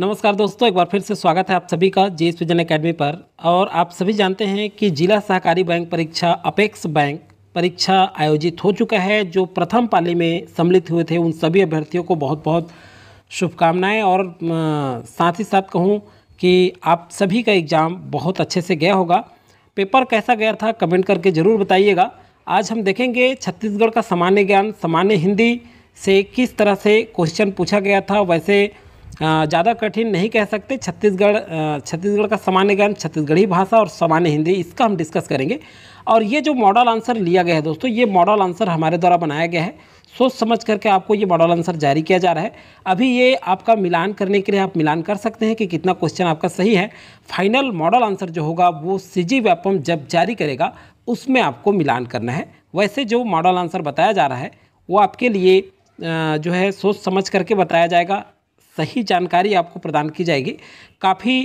नमस्कार दोस्तों एक बार फिर से स्वागत है आप सभी का जी विजन अकेडमी पर और आप सभी जानते हैं कि जिला सहकारी बैंक परीक्षा अपेक्स बैंक परीक्षा आयोजित हो चुका है जो प्रथम पाली में सम्मिलित हुए थे उन सभी अभ्यर्थियों को बहुत बहुत शुभकामनाएं और साथ ही साथ कहूँ कि आप सभी का एग्ज़ाम बहुत अच्छे से गया होगा पेपर कैसा गया था कमेंट करके ज़रूर बताइएगा आज हम देखेंगे छत्तीसगढ़ का सामान्य ज्ञान सामान्य हिंदी से किस तरह से क्वेश्चन पूछा गया था वैसे ज़्यादा कठिन नहीं कह सकते छत्तीसगढ़ छत्तीसगढ़ का सामान्य ज्ञान छत्तीसगढ़ी भाषा और सामान्य हिंदी इसका हम डिस्कस करेंगे और ये जो मॉडल आंसर लिया गया है दोस्तों ये मॉडल आंसर हमारे द्वारा बनाया गया है सोच समझ करके आपको ये मॉडल आंसर जारी किया जा रहा है अभी ये आपका मिलान करने के लिए आप मिलान कर सकते हैं कि कितना क्वेश्चन आपका सही है फाइनल मॉडल आंसर जो होगा वो सी जी व्यापम जब जारी करेगा उसमें आपको मिलान करना है वैसे जो मॉडल आंसर बताया जा रहा है वो आपके लिए जो है सोच समझ करके बताया जाएगा सही जानकारी आपको प्रदान की जाएगी काफ़ी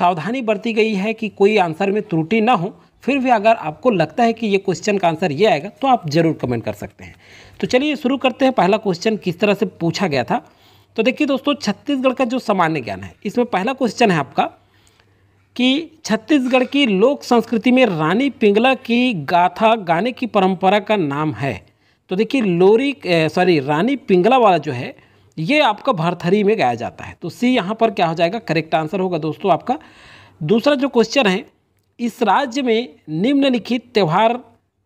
सावधानी बरती गई है कि कोई आंसर में त्रुटि ना हो फिर भी अगर आपको लगता है कि ये क्वेश्चन का आंसर ये आएगा तो आप ज़रूर कमेंट कर सकते हैं तो चलिए शुरू करते हैं पहला क्वेश्चन किस तरह से पूछा गया था तो देखिए दोस्तों छत्तीसगढ़ का जो सामान्य ज्ञान है इसमें पहला क्वेश्चन है आपका कि छत्तीसगढ़ की लोक संस्कृति में रानी पिंगला की गाथा गाने की परंपरा का नाम है तो देखिए लोरी सॉरी रानी पिंगला वाला जो है ये आपका भरथरी में गाया जाता है तो सी यहाँ पर क्या हो जाएगा करेक्ट आंसर होगा दोस्तों आपका दूसरा जो क्वेश्चन है इस राज्य में निम्नलिखित त्यौहार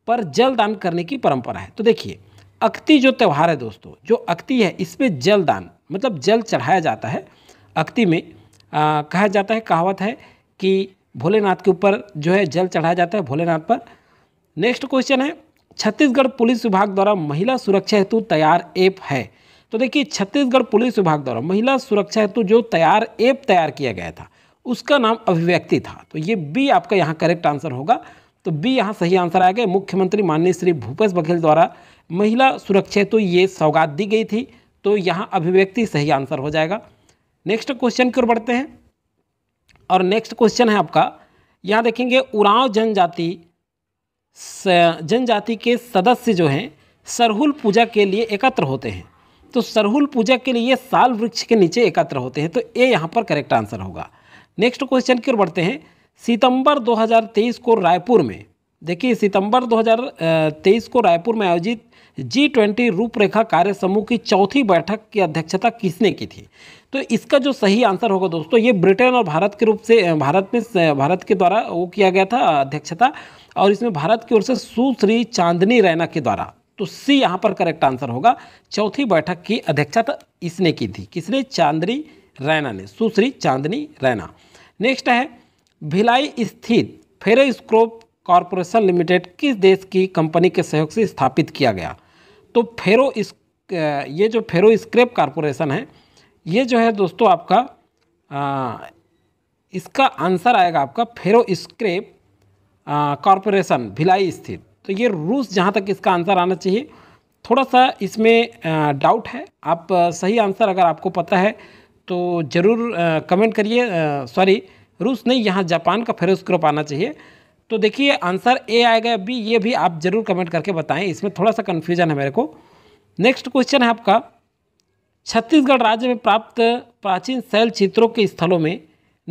पर जल दान करने की परंपरा है तो देखिए अक्ति जो त्यौहार है दोस्तों जो अक्ति है इसमें जल दान मतलब जल चढ़ाया जाता है अक्ति में आ, कहा जाता है कहावत है कि भोलेनाथ के ऊपर जो है जल चढ़ाया जाता है भोलेनाथ पर नेक्स्ट क्वेश्चन है छत्तीसगढ़ पुलिस विभाग द्वारा महिला सुरक्षा हेतु तैयार ऐप है तो देखिए छत्तीसगढ़ पुलिस विभाग द्वारा महिला सुरक्षा हेतु जो तैयार ऐप तैयार किया गया था उसका नाम अभिव्यक्ति था तो ये बी आपका यहाँ करेक्ट आंसर होगा तो बी यहाँ सही आंसर आएगा मुख्यमंत्री माननीय श्री भूपेश बघेल द्वारा महिला सुरक्षा हेतु ये सौगात दी गई थी तो यहाँ अभिव्यक्ति सही आंसर हो जाएगा नेक्स्ट क्वेश्चन की ओर बढ़ते हैं और नेक्स्ट क्वेश्चन है आपका यहाँ देखेंगे उराव जनजाति जनजाति के सदस्य जो हैं सरहुल पूजा के लिए एकत्र होते हैं तो सरहुल पूजा के लिए साल वृक्ष के नीचे एकत्र होते हैं तो ये यहाँ पर करेक्ट आंसर होगा नेक्स्ट क्वेश्चन की ओर बढ़ते हैं सितंबर 2023 को रायपुर में देखिए सितंबर 2023 को रायपुर में आयोजित जी ट्वेंटी रूपरेखा कार्य समूह की चौथी बैठक की अध्यक्षता किसने की थी तो इसका जो सही आंसर होगा दोस्तों ये ब्रिटेन और भारत के रूप से भारत में भारत के द्वारा वो किया गया था अध्यक्षता और इसमें भारत की ओर से सुश्री चांदनी रैना के द्वारा तो सी यहाँ पर करेक्ट आंसर होगा चौथी बैठक की अध्यक्षता इसने की थी किसने चांदनी रैना ने सुश्री चांदनी रैना नेक्स्ट है भिलाई स्थित फेरोस्क्रोप कॉरपोरेशन लिमिटेड किस देश की कंपनी के सहयोग से स्थापित किया गया तो फेरो इस ये जो फेरो स्क्रेप कॉरपोरेशन है ये जो है दोस्तों आपका आ, इसका आंसर आएगा आपका फेरो स्क्रेप कॉरपोरेशन भिलाई स्थित तो ये रूस जहाँ तक इसका आंसर आना चाहिए थोड़ा सा इसमें डाउट है आप सही आंसर अगर आपको पता है तो ज़रूर कमेंट करिए सॉरी रूस नहीं यहाँ जापान का फेरोज ग्रुप आना चाहिए तो देखिए आंसर ए आएगा बी ये भी आप ज़रूर कमेंट करके बताएं इसमें थोड़ा सा कन्फ्यूजन है मेरे को नेक्स्ट क्वेश्चन है आपका छत्तीसगढ़ राज्य में प्राप्त प्राचीन शैल चित्रों के स्थलों में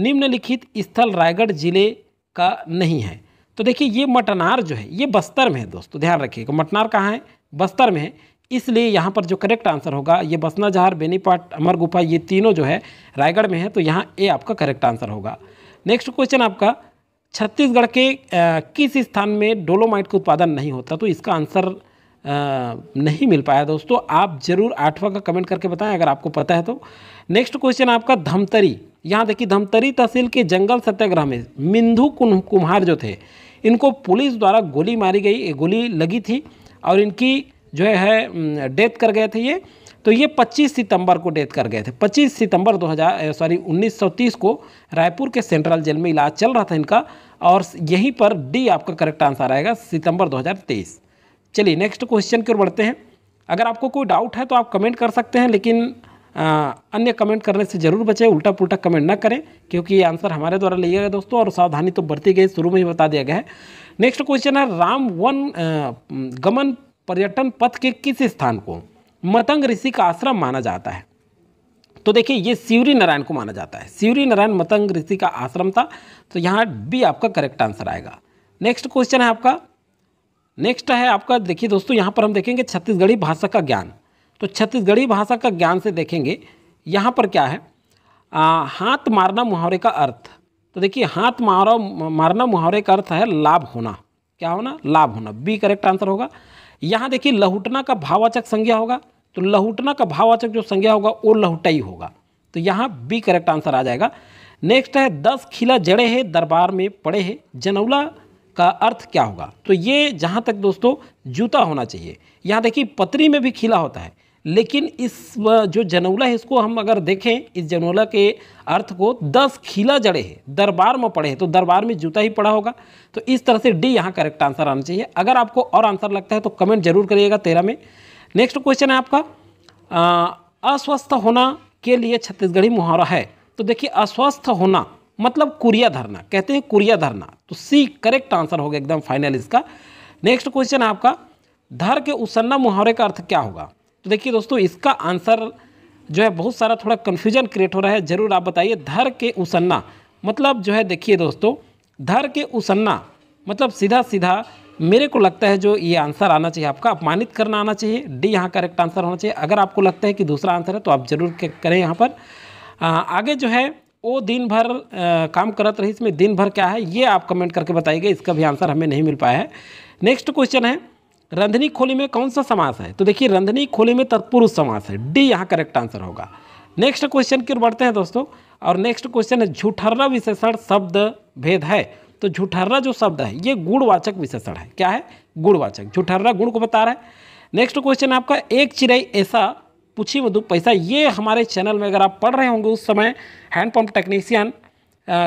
निम्नलिखित स्थल रायगढ़ जिले का नहीं है तो देखिए ये मटनार जो है ये बस्तर में है दोस्तों ध्यान रखिएगा मटनार कहाँ है बस्तर में है इसलिए यहाँ पर जो करेक्ट आंसर होगा ये बसना जहार बेनीपाट अमर गुफा ये तीनों जो है रायगढ़ में है तो यहाँ ए आपका करेक्ट आंसर होगा नेक्स्ट क्वेश्चन आपका छत्तीसगढ़ के आ, किस स्थान में डोलोमाइट का उत्पादन नहीं होता तो इसका आंसर आ, नहीं मिल पाया दोस्तों आप जरूर आठवां का कमेंट करके बताएं अगर आपको पता है तो नेक्स्ट क्वेश्चन आपका धमतरी यहाँ देखिए धमतरी तहसील के जंगल सत्याग्रह में मिंधु कुम्हार जो थे इनको पुलिस द्वारा गोली मारी गई गोली लगी थी और इनकी जो है डेथ कर गए थे ये तो ये 25 सितंबर को डेथ कर गए थे 25 सितंबर 2000 सॉरी 1930 को रायपुर के सेंट्रल जेल में इलाज चल रहा था इनका और यहीं पर डी आपका करेक्ट आंसर आएगा सितंबर 2023 चलिए नेक्स्ट क्वेश्चन की ओर बढ़ते हैं अगर आपको कोई डाउट है तो आप कमेंट कर सकते हैं लेकिन अन्य कमेंट करने से ज़रूर बचें उल्टा पुल्टा कमेंट ना करें क्योंकि ये आंसर हमारे द्वारा लिया गया दोस्तों और सावधानी तो बरती गई शुरू में ही बता दिया गया है नेक्स्ट क्वेश्चन है राम वन गमन पर्यटन पथ के किस स्थान को मतंग ऋषि का आश्रम माना जाता है तो देखिए ये शिवरी नारायण को माना जाता है शिवरी नारायण मतंग ऋषि का आश्रम था तो यहाँ भी आपका करेक्ट आंसर आएगा नेक्स्ट क्वेश्चन है आपका नेक्स्ट है आपका देखिए दोस्तों यहाँ पर हम देखेंगे छत्तीसगढ़ी भाषा का ज्ञान तो छत्तीसगढ़ी भाषा का ज्ञान से देखेंगे यहाँ पर क्या है आ, हाथ मारना मुहावरे का अर्थ तो देखिए हाथ मारो मारना मुहावरे का अर्थ है लाभ होना क्या होना लाभ होना बी करेक्ट आंसर होगा यहाँ देखिए लहुटना का भाववाचक संज्ञा होगा तो लहुटना का भाववाचक जो संज्ञा होगा वो लहुटाई होगा तो यहाँ बी करेक्ट आंसर आ जाएगा नेक्स्ट है दस खिला जड़े हैं दरबार में पड़े हैं जनौला का अर्थ क्या होगा तो ये जहाँ तक दोस्तों जूता होना चाहिए यहाँ देखिए पतरी में भी खिला होता है लेकिन इस जो जनौला है इसको हम अगर देखें इस जनौला के अर्थ को दस खिला जड़े हैं दरबार में पड़े हैं तो दरबार में जूता ही पड़ा होगा तो इस तरह से डी यहाँ करेक्ट आंसर आना चाहिए अगर आपको और आंसर लगता है तो कमेंट जरूर करिएगा तेरह में नेक्स्ट क्वेश्चन है आपका अस्वस्थ होना के लिए छत्तीसगढ़ी मुहावरा है तो देखिए अस्वस्थ होना मतलब कुरिया धरना कहते हैं कुरिया धरना तो सी करेक्ट आंसर होगा एकदम फाइनल इसका नेक्स्ट क्वेश्चन है आपका धर के उसन्ना मुहावरे का अर्थ क्या होगा तो देखिए दोस्तों इसका आंसर जो है बहुत सारा थोड़ा कन्फ्यूजन क्रिएट हो रहा है ज़रूर आप बताइए धर के उसन्ना मतलब जो है देखिए दोस्तों धर के उसन्ना मतलब सीधा सीधा मेरे को लगता है जो ये आंसर आना चाहिए आपका अपमानित करना आना चाहिए डी यहाँ करेक्ट आंसर होना चाहिए अगर आपको लगता है कि दूसरा आंसर है तो आप जरूर करें यहाँ पर आ, आगे जो है वो दिन भर आ, काम करत रही इसमें दिन भर क्या है ये आप कमेंट करके बताइएगा इसका भी आंसर हमें नहीं मिल पाया है नेक्स्ट क्वेश्चन है रंधनी खोली में कौन सा समास है तो देखिए रंधनी खोली में तत्पुरुष समास है डी यहाँ करेक्ट आंसर होगा नेक्स्ट क्वेश्चन की ओर बढ़ते हैं दोस्तों और नेक्स्ट क्वेश्चन है झूठर्रा विशेषण शब्द भेद है तो झूठर्रा जो शब्द है ये गुणवाचक विशेषण है क्या है गुणवाचक झूठर्रा गुण को बता रहा है नेक्स्ट क्वेश्चन आपका एक चिराई ऐसा पूछी मधु पैसा ये हमारे चैनल में अगर आप पढ़ रहे होंगे उस समय हैंडपम्प टेक्नीशियन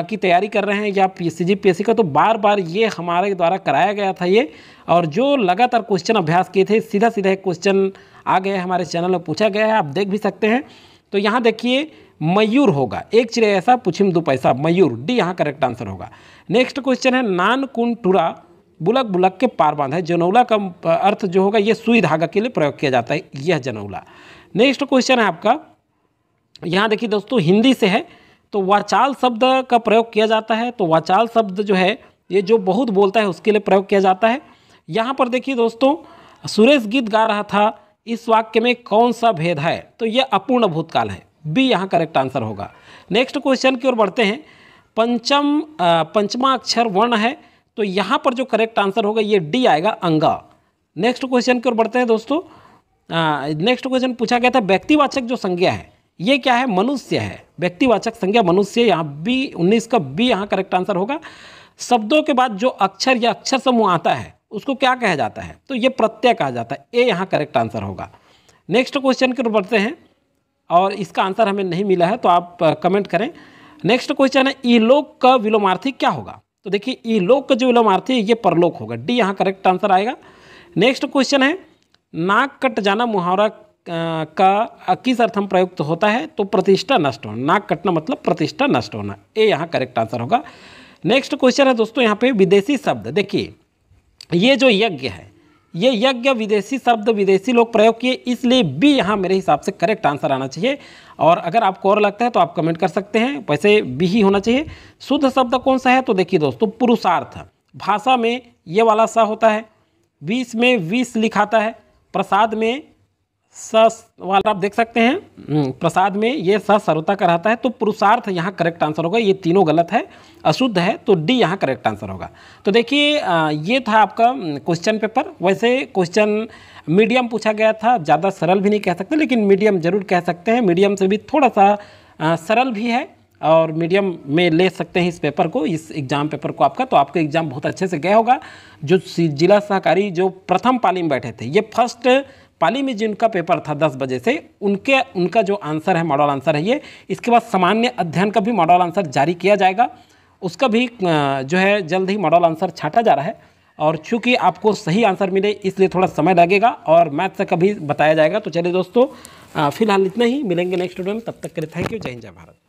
की तैयारी कर रहे हैं या सी जी का तो बार बार ये हमारे द्वारा कराया गया था ये और जो लगातार क्वेश्चन अभ्यास किए थे सीधा सीधा एक क्वेश्चन आ गया हमारे चैनल में पूछा गया है आप देख भी सकते हैं तो यहाँ देखिए मयूर होगा एक चिड़े ऐसा पूछिम दो पैसा मयूर डी यहाँ करेक्ट आंसर होगा नेक्स्ट क्वेश्चन है नान टुरा बुलक बुलक के पार बांध है जनौला का अर्थ जो होगा ये सुई धागा के लिए प्रयोग किया जाता है यह जनौला नेक्स्ट क्वेश्चन है आपका यहाँ देखिए दोस्तों हिंदी से है तो वाचाल शब्द का प्रयोग किया जाता है तो वाचाल शब्द जो है ये जो बहुत बोलता है उसके लिए प्रयोग किया जाता है यहाँ पर देखिए दोस्तों सुरेश गीत गा रहा था इस वाक्य में कौन सा भेद है तो यह अपूर्ण भूतकाल है बी यहाँ करेक्ट आंसर होगा नेक्स्ट क्वेश्चन की ओर बढ़ते हैं पंचम पंचमा अक्षर वर्ण है तो यहाँ पर जो करेक्ट आंसर होगा ये डी आएगा अंगा नेक्स्ट क्वेश्चन की ओर बढ़ते हैं दोस्तों नेक्स्ट क्वेश्चन पूछा गया था व्यक्तिवाचक जो संज्ञा है ये क्या है मनुष्य है व्यक्तिवाचक संज्ञा मनुष्य यहाँ बी उन्नीस का बी यहाँ करेक्ट आंसर होगा शब्दों के बाद जो अक्षर या अक्षर समूह आता है उसको क्या कहा जाता है तो ये प्रत्यय कहा जाता है ए यहाँ करेक्ट आंसर होगा नेक्स्ट क्वेश्चन की ओर बढ़ते हैं और इसका आंसर हमें नहीं मिला है तो आप कमेंट करें नेक्स्ट क्वेश्चन है ईलोक का विलोमार्थी क्या होगा तो देखिए ईलोक का जो विलोमार्थी है ये परलोक होगा डी यहाँ करेक्ट आंसर आएगा नेक्स्ट क्वेश्चन है नाक कट जाना मुहावरा का किस अर्थ में प्रयुक्त होता है तो प्रतिष्ठा नष्ट होना नाक कटना मतलब प्रतिष्ठा नष्ट होना ये यहाँ करेक्ट आंसर होगा नेक्स्ट क्वेश्चन है दोस्तों यहाँ पे विदेशी शब्द देखिए ये जो यज्ञ है ये यज्ञ विदेशी शब्द विदेशी लोग प्रयोग किए इसलिए बी यहाँ मेरे हिसाब से करेक्ट आंसर आना चाहिए और अगर आपको और लगता है तो आप कमेंट कर सकते हैं वैसे बी ही होना चाहिए शुद्ध शब्द कौन सा है तो देखिए दोस्तों पुरुषार्थ भाषा में ये वाला सा होता है बीस में बीस लिखाता है प्रसाद में स वाला आप देख सकते हैं हम्म, प्रसाद में ये स सर्वता का रहता है तो पुरुषार्थ यहाँ करेक्ट आंसर होगा ये तीनों गलत है अशुद्ध है तो डी यहाँ करेक्ट आंसर होगा तो देखिए ये था आपका क्वेश्चन हम्म, पेपर वैसे क्वेश्चन मीडियम पूछा गया था ज़्यादा सरल भी नहीं कह सकते लेकिन मीडियम जरूर कह सकते हैं मीडियम से भी थोड़ा सा आ, सरल भी है और मीडियम में ले सकते हैं इस पेपर को इस एग्ज़ाम पेपर को आपका तो आपका एग्ज़ाम बहुत अच्छे से गया होगा जो जिला सहकारी जो प्रथम पाली में बैठे थे ये फर्स्ट पाली में जिनका पेपर था दस बजे से उनके उनका जो आंसर है मॉडल आंसर है ये इसके बाद सामान्य अध्ययन का भी मॉडल आंसर जारी किया जाएगा उसका भी जो है जल्द ही मॉडल आंसर छाटा जा रहा है और चूंकि आपको सही आंसर मिले इसलिए थोड़ा समय लगेगा और मैथ से कभी बताया जाएगा तो चलिए दोस्तों फिलहाल इतना ही मिलेंगे नेक्स्ट वीडियो में तब तक के लिए थैंक यू जय हिंद जय भारत